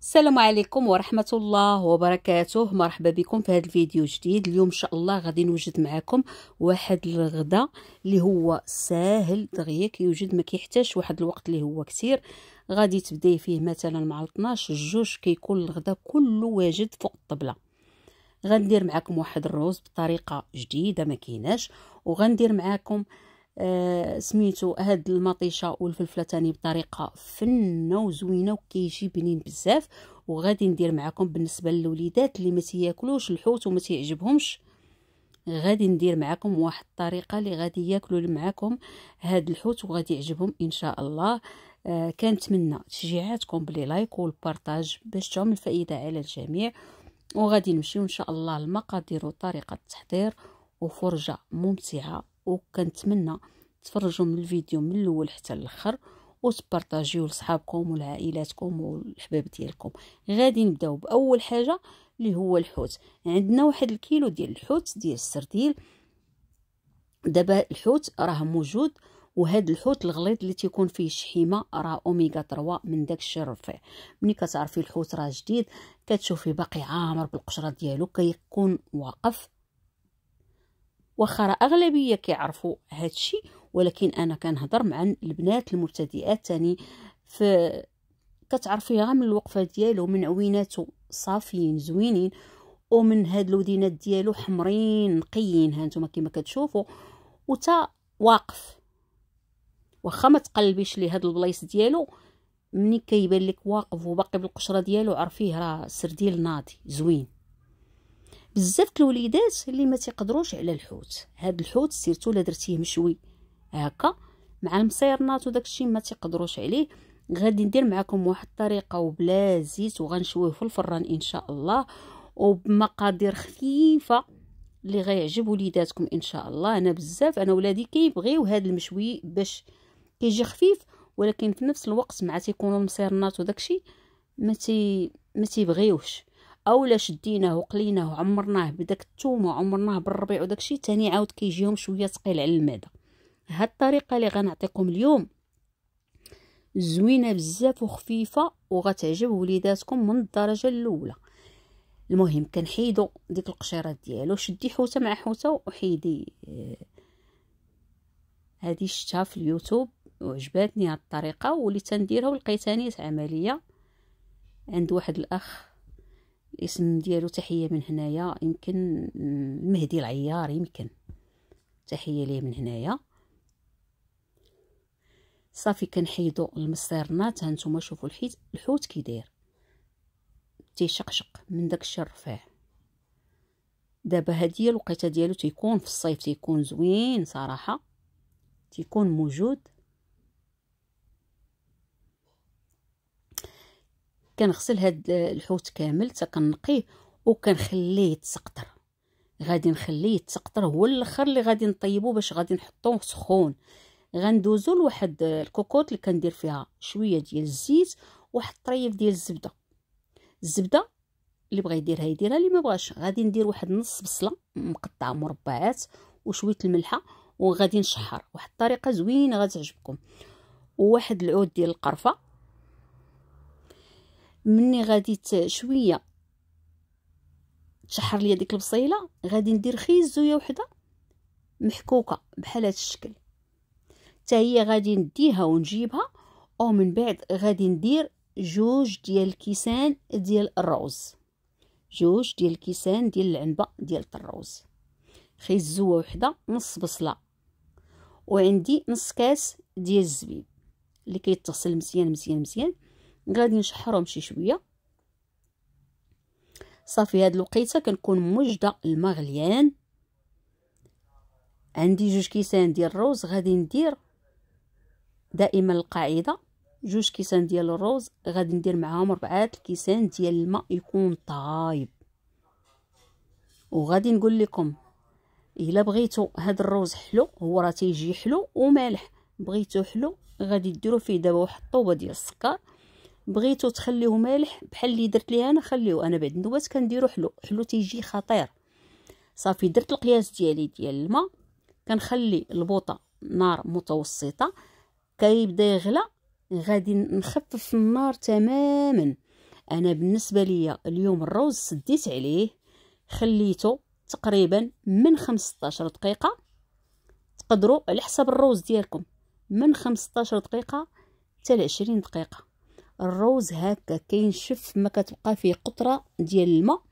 السلام عليكم ورحمة الله وبركاته مرحبا بكم في هذا الفيديو جديد اليوم إن شاء الله غادي نوجد معكم واحد الغدا اللي هو ساهل دغيا كيوجد ما كيحتاجش واحد الوقت اللي هو كثير غادي تبداي فيه مثلا مع 12 جوج كيكون الغدا كله واجد فوق الطبلة غندير معكم واحد الروز بطريقة جديدة ما كيناش وغندير معكم آه آه، سميتو هاد المطيشه والفلفله تاني بطريقه فنه وزوينه وكيجي بنين بزاف وغادي ندير معكم بالنسبه للوليدات اللي ما تياكلوش الحوت وما تيعجبهمش غادي ندير معكم واحد الطريقه اللي غادي ياكلوا معكم هاد الحوت وغادي يعجبهم ان شاء الله آه كنتمنى تشجيعاتكم بلي لايك والبارطاج باش تعم الفائده على الجميع وغادي نمشيو ان شاء الله المقادير وطريقه التحضير وفرجه ممتعه وكنتمنى تفرجوا من الفيديو من الاول حتى الاخر وتبارطاجيو لصحابكم ولعائلاتكم والحباب ديالكم غادي نبداو باول حاجه اللي هو الحوت عندنا واحد الكيلو ديال الحوت ديال السرديل دابا الحوت راه موجود وهاد الحوت الغليظ اللي تيكون فيه الشحيمه راه اوميغا 3 من داك الشيء الرفيع ملي كتعرفي الحوت راه جديد كتشوفي باقي عامر بالقشره ديالو كيكون واقف واخا راه اغلبيه كيعرفوا هادشي ولكن انا كنهضر مع البنات المبتدئات تاني ف كتعرفيها غير من الوقفه ديالو من عويناتو صافيين زوينين ومن هاد الودينات ديالو حمرين نقيين ها نتوما كما كتشوفوا وتا واقف واخا ما تقلبيش ليه هاد البلايص ديالو ملي كيبان لك واقف وباقي بالقشره ديالو عرفيه راه سرديل ناضي زوين بزاف الوليدات اللي ما تيقدروش على الحوت هاد الحوت سيرتو الا درتيه مشوي هكا مع المصيرنات وداك الشيء ما تيقدروش عليه غادي ندير معكم واحد الطريقه وبلا زيت وغنشويه في الفران ان شاء الله وبمقادير خفيفه اللي غيعجب وليداتكم ان شاء الله انا بزاف انا ولادي كيبغيو هاد المشوي باش كيجي خفيف ولكن في نفس الوقت مع تيكونوا المصيرنات وداكشي ما تي ما تيبغيوش او لا شديناه وقليناه وعمرناه بداك الثوم وعمرناه بالربيع وداك الشيء ثاني عاود كيجيهم شويه ثقيل على المعده هاد الطريقه اللي غنعطيكم اليوم زوينه بزاف وخفيفه وغتعجب وليداتكم من الدرجه الاولى المهم كنحيدو ديك القشيرات ديالو شدي حوته مع حوته وحيدي آه، هادي شفتها في اليوتيوب وعجباتني هاد الطريقه وليت نديرها ولقيتها عمليه عند واحد الاخ الاسم ديالو تحيه من هنايا يمكن مهدي العيار يمكن تحيه ليه من هنايا صافي كنحيدو المصيرنات هانتوما شوفوا الحيت الحوت كي داير تيشقشق من داك الشيء الرفيع دابا هادي الوقيته ديالو تيكون في الصيف تيكون زوين صراحه تيكون موجود كنغسل هاد الحوت كامل حتى كنقيه وكنخليه يتسقطر غادي نخليه يتسقطر هو الاخر اللي غادي نطيبو باش غادي نحطوه سخون غندوزو لواحد الكوكوط اللي كندير فيها شويه ديال الزيت واحد الطريف ديال الزبده الزبده اللي بغى يديرها يديرها اللي ما بغاش غادي ندير واحد نص بصله مقطعه مربعات وشويه الملحه وغادي نشحر واحد الطريقه زوينه غتعجبكم وواحد العود ديال القرفه مني غادي شويه تشحر لي ديك البصيله غادي ندير خيزويه وحده محكوكه بحال هذا الشكل حتى هي غادي نديها ونجيبها ومن بعد غادي ندير جوج ديال الكيسان ديال الروز جوج ديال الكيسان ديال العنبه ديال الروز خيزوه وحده نص بصله وعندي نص كاس ديال الزبيب اللي كيتغسل مزيان مزيان مزيان غادي نشحرهم شي شويه صافي هاد الوقيته كنكون موجده الماء غليان عندي جوج كيسان ديال الروز غادي ندير دائما القاعده جوج كيسان ديال الروز غادي ندير معاهم ربعات الكيسان ديال الماء يكون طايب وغادي نقول لكم الا بغيتو هاد الروز حلو هو راه تيجي حلو ومالح بغيتو حلو غادي ديروا فيه دابا واحد الطوبه ديال السكر بغيتو تخليه مالح بحال اللي درت ليه انا خليه انا بعد ندوات كنديرو حلو حلو تيجي خطير صافي درت القياس ديالي ديال الماء كنخلي البوطه نار متوسطه كيبدا يغلى غادي نخفف النار تماما انا بالنسبه ليا اليوم الروز سديت عليه خليته تقريبا من 15 دقيقه تقدروا على حسب الروز ديالكم من 15 دقيقه حتى 20 دقيقه الروز هكا كينشف ما كتبقى فيه قطره ديال الماء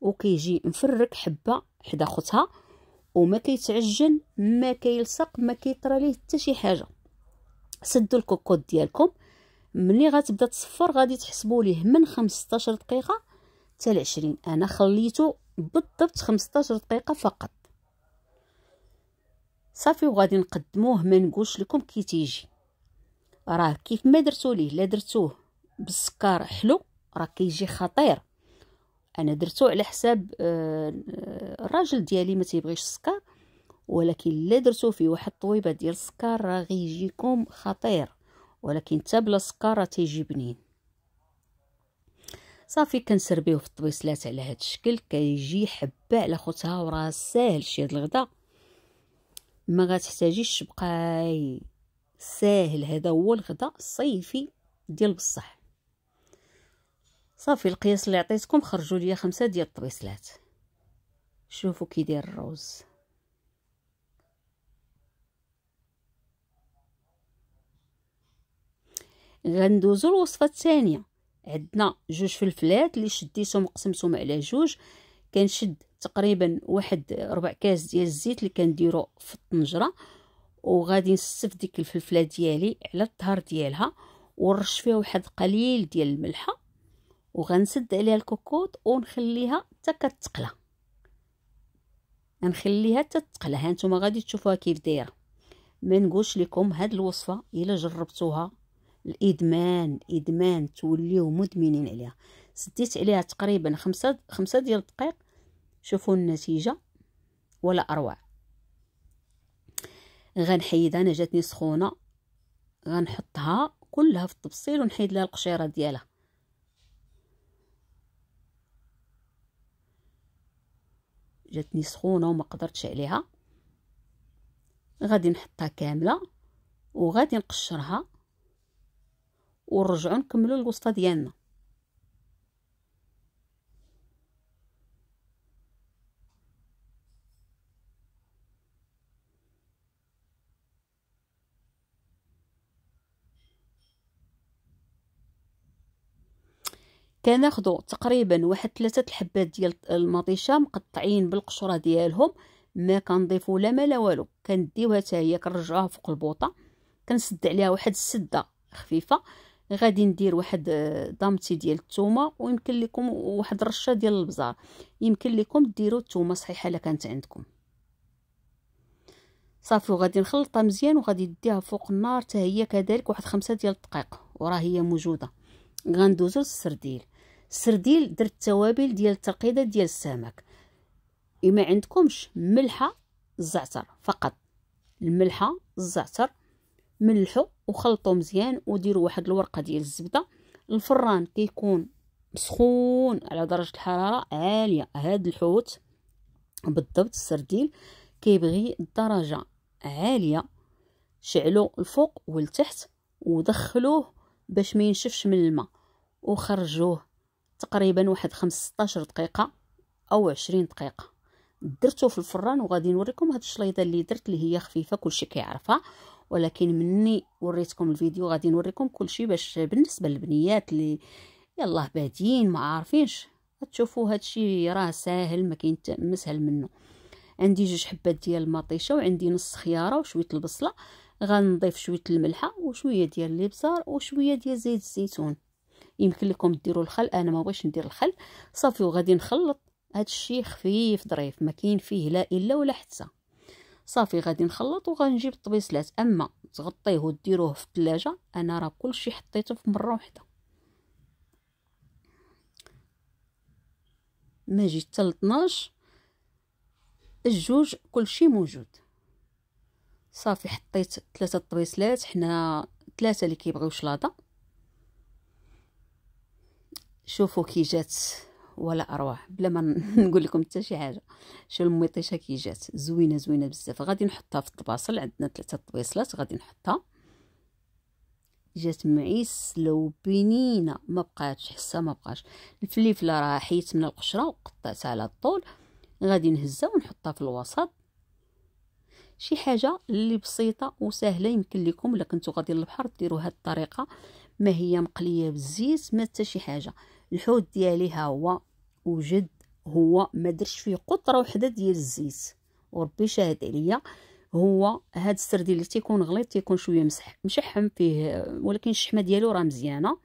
وكيجي مفرك حبه حدا خوتها وما كيتعجن ما كيلصق ما كيطرى ليه حتى شي حاجه سدوا الكوكوط ديالكم ملي غتبدا تصفر غادي تحسبوا ليه من 15 دقيقه حتى ل 20 انا خليته بالضبط 15 دقيقه فقط صافي وغادي نقدموه ما نقولش لكم كي تيجي راه كيف ما درتو ليه لا درتوه بالسكر حلو راه كيجي خطير انا درتو على حساب آه، الراجل ديالي ما تيبغيش السكر ولكن الا درتو فيه واحد الطويبه ديال السكر راه غيجيكم خطير ولكن حتى بلا سكر راه تيجي بنين صافي كنسربيه في الطبيصلات على هذا الشكل كيجي حبه على خوتها وراه ساهل شي هاد الغدا ما غتحتاجيش تبقاي ساهل هذا هو الغدا الصيفي ديال بصح صافي القياس اللي عطيتكم خرجوا ليا خمسة ديال الطبيسلات شوفوا كي داير الروز غندوزو الوصفه الثانيه عندنا جوج فلفلات اللي شديتهم وقسمتهم على جوج كنشد تقريبا واحد ربع كاس ديال الزيت اللي كنديرو في الطنجره وغادي نصف ديك الفلفله ديالي على الظهر ديالها ونرش فيها واحد قليل ديال الملحه وغنسد عليها الكوكوط ونخليها حتى كتقلى غنخليها حتى تقلى ها نتوما غادي تشوفوها كيف دايره ما نقولش لكم هاد الوصفه الا جربتوها الادمان ادمان توليو مدمنين عليها سديت عليها تقريبا خمسة خمسة ديال الدقائق شوفوا النتيجه ولا اروع غنحيدها انا جاتني سخونه غنحطها كلها في الطبسيل ونحيد لها القشيره ديالها جاتني سخونه وما قدرتش عليها غادي نحطها كامله وغادي نقشرها ونرجعوا نكملو الوسطه ديالنا كناخذوا تقريبا واحد ثلاثه الحبات ديال المطيشه مقطعين بالقشره ديالهم ما كنضيفوا لا ما لا والو كنديوها حتى هي كنرجعوها فوق البوطه كنسد عليها واحد السده خفيفه غادي ندير واحد آه، ضامتي ديال الثومه ويمكن لكم واحد رشه ديال البزار يمكن لكم ديروا الثومه صحيحه الا كانت عندكم صافي وغادي نخلطها مزيان وغادي نديها فوق النار حتى هي كذلك واحد خمسة ديال الدقائق وراه هي موجوده غندوزو للسرديل سرديل درت التوابل ديال التقيده ديال السمك اما عندكمش ملحه الزعتر فقط الملحه الزعتر ملحو وخلطو مزيان وديروا واحد الورقه ديال الزبده الفران كيكون سخون على درجه الحراره عاليه هاد الحوت بالضبط السرديل كيبغي درجه عاليه شعلو الفوق والتحت ودخلوه باش ما ينشفش من الماء وخرجوه تقريبا واحد 15 دقيقه او 20 دقيقه درته في الفران وغادي نوريكم هاد الشليضه اللي درت اللي هي خفيفه كلشي كيعرفها ولكن مني وريتكم الفيديو غادي نوريكم كلشي باش بالنسبه للبنيات اللي يلاه بادين ما عارفينش تشوفوا هادشي راه ساهل ما كاين ما منه عندي جوج حبات ديال المطيشه وعندي نص خياره وشويه البصله غنضيف شويه الملحه وشويه ديال الابزار وشويه ديال زيت الزيتون يمكن لكم ديروا الخل انا ما بغيتش ندير الخل صافي وغادي نخلط هذا الشيء خفيف ظريف ما كاين فيه لا الا ولا حتى صافي غادي نخلط وغنجيب الطبيسلات اما تغطيه وديروه في الثلاجه انا راه كلشي حطيته في مره واحده ما جيت حتى ل 12 الجوج كلشي موجود صافي حطيت ثلاثه طبيسلات حنا ثلاثه اللي كيبغيو شلاضه شوفوا كي جات ولا اروع بلا ما نقول لكم حتى شي حاجه شو المطيشه كي جات زوينه زوينه بزاف غادي نحطها في الطباصل عندنا ثلاثه طبيصلات غادي نحطها جات لو وبنينه ما بقاتش حصه ما بقاش الفليفله راه حيت من القشره وقطعتها على الطول غادي نهزها ونحطها في الوسط شي حاجه اللي بسيطه وسهله يمكن لكم الا كنتو غادي للبحر ديروا هاد الطريقه ما هي مقليه بالزيت ما حتى شي حاجه الحوت ديالي ها هو وجد هو ما درش فيه قطره وحده ديال الزيت وربي شاهد عليا هو هاد السردين اللي تيكون غليظ تيكون شويه مسح مشحم فيه ولكن الشحمه ديالو راه مزيانه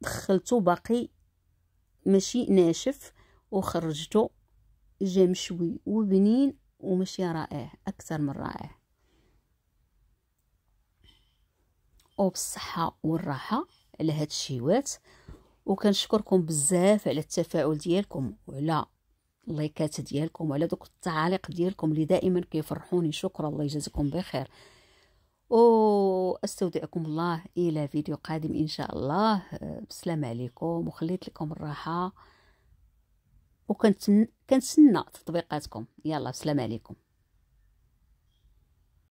دخلته باقي ماشي ناشف وخرجته جا مشوي وبنين وماشي رائع اكثر من رائع وبالصحه والراحه على هاد الشيوات وكنشكركم بزاف على التفاعل ديالكم وعلى اللايكات ديالكم وعلى دوك التعاليق ديالكم اللي دائما كيفرحوني شكرا الله يجازيكم بخير واستودعكم الله الى فيديو قادم ان شاء الله بسلام عليكم وخليت لكم الراحه وكنتسنى تطبيقاتكم يلا بسلام عليكم